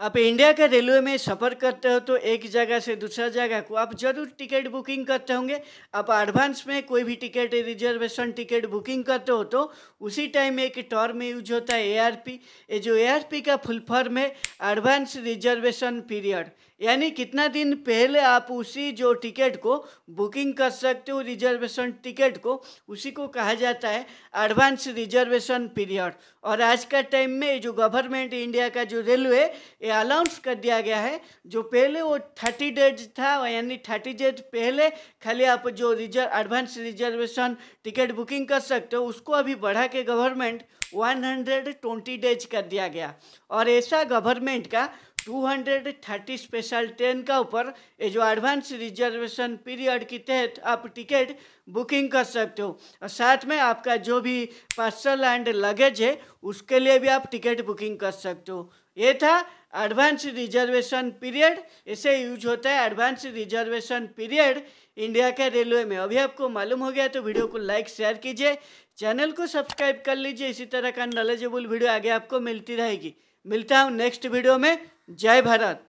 आप इंडिया के रेलवे में सफ़र करते हो तो एक जगह से दूसरा जगह को आप जरूर टिकट बुकिंग करते होंगे आप एडवांस में कोई भी टिकट रिजर्वेशन टिकट बुकिंग करते हो तो उसी टाइम एक टर्म यूज होता है एआरपी ये जो एआरपी का फुल फॉर्म है एडवांस रिजर्वेशन पीरियड यानी कितना दिन पहले आप उसी जो टिकट को बुकिंग कर सकते हो रिजर्वेशन टिकट को उसी को कहा जाता है एडवांस रिजर्वेशन पीरियड और आज का टाइम में जो गवर्नमेंट इंडिया का जो रेलवे ये कर दिया गया है जो पहले वो थर्टी डेज था यानी थर्टी डेज पहले खाली आप जो reserve advance reservation ticket booking कर सकते हो उसको अभी बढ़ा के गवर्नमेंट 120 डेज कर दिया गया और ऐसा गवर्नमेंट का 230 स्पेशल ट्रेन का ऊपर ये जो एडवांस रिजर्वेशन पीरियड के तहत आप टिकट बुकिंग कर सकते हो और साथ में आपका जो भी पार्सल एंड लगेज है उसके लिए भी आप टिकट बुकिंग कर सकते हो ये था एडवांस रिजर्वेशन पीरियड ऐसे यूज होता है एडवांस रिजर्वेशन पीरियड इंडिया के रेलवे में अभी आपको मालूम हो गया तो वीडियो को लाइक शेयर कीजिए चैनल को सब्सक्राइब कर लीजिए इसी तरह का नॉलेजेबल वीडियो आगे आपको मिलती रहेगी मिलता हूँ नेक्स्ट वीडियो में जय भारत